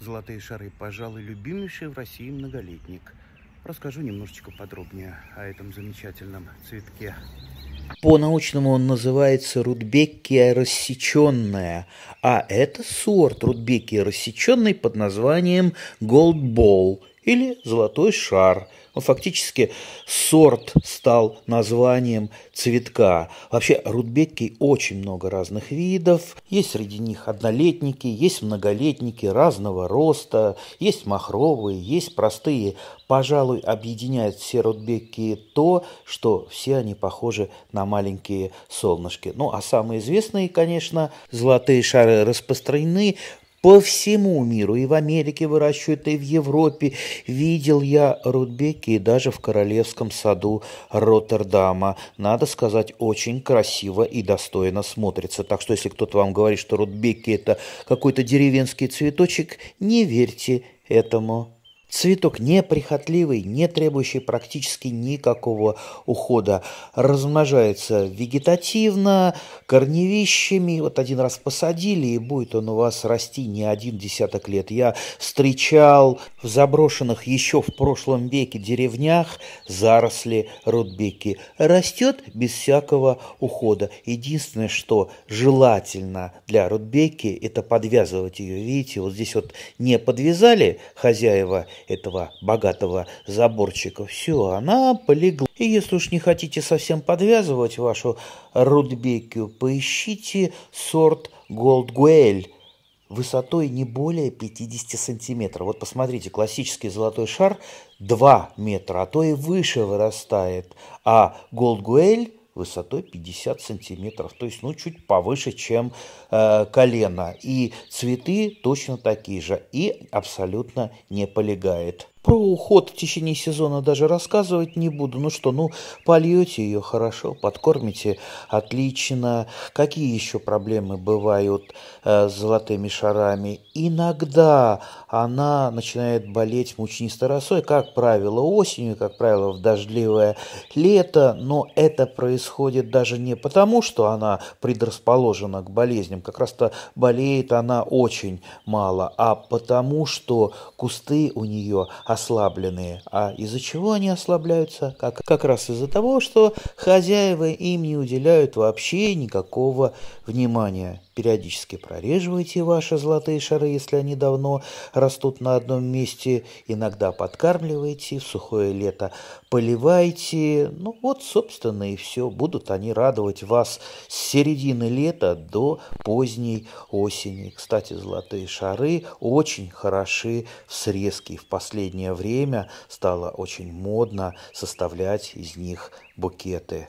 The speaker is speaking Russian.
«Золотые шары», пожалуй, любимейший в России многолетник. Расскажу немножечко подробнее о этом замечательном цветке. По-научному он называется рудбеккия рассеченная, а это сорт рудбеккии рассеченной под названием Gold Ball – или золотой шар. Он ну, фактически сорт стал названием цветка. Вообще рудбекки очень много разных видов. Есть среди них однолетники, есть многолетники разного роста, есть махровые, есть простые. Пожалуй, объединяет все рудбекки то, что все они похожи на маленькие солнышки. Ну а самые известные, конечно, золотые шары распространены по всему миру, и в Америке выращивают, и в Европе. Видел я рудбеки и даже в Королевском саду Роттердама. Надо сказать, очень красиво и достойно смотрится. Так что, если кто-то вам говорит, что рудбеки – это какой-то деревенский цветочек, не верьте этому. Цветок неприхотливый, не требующий практически никакого ухода. Размножается вегетативно, корневищами. Вот один раз посадили, и будет он у вас расти не один десяток лет. Я встречал в заброшенных еще в прошлом веке деревнях заросли рудбеки. Растет без всякого ухода. Единственное, что желательно для рудбеки, это подвязывать ее. Видите, вот здесь вот не подвязали хозяева – этого богатого заборчика. Все, она полегла. И если уж не хотите совсем подвязывать вашу рудбекию, поищите сорт Голдгуэль высотой не более 50 сантиметров. Вот посмотрите, классический золотой шар 2 метра, а то и выше вырастает, а Голдгуэль высотой 50 сантиметров, то есть ну чуть повыше, чем э, колено. И цветы точно такие же и абсолютно не полегает. Про уход в течение сезона даже рассказывать не буду. Ну что, ну польете ее хорошо, подкормите отлично. Какие еще проблемы бывают э, с золотыми шарами? Иногда она начинает болеть мучнистой росой, как правило осенью, как правило в дождливое лето. Но это происходит даже не потому, что она предрасположена к болезням. Как раз-то болеет она очень мало, а потому, что кусты у нее ослабленные. А из-за чего они ослабляются? Как, как раз из-за того, что хозяева им не уделяют вообще никакого внимания. Периодически прореживайте ваши золотые шары, если они давно растут на одном месте. Иногда подкармливайте, в сухое лето поливайте. Ну вот, собственно, и все. Будут они радовать вас с середины лета до поздней осени. Кстати, золотые шары очень хороши в срезке в последнем последнее время стало очень модно составлять из них букеты.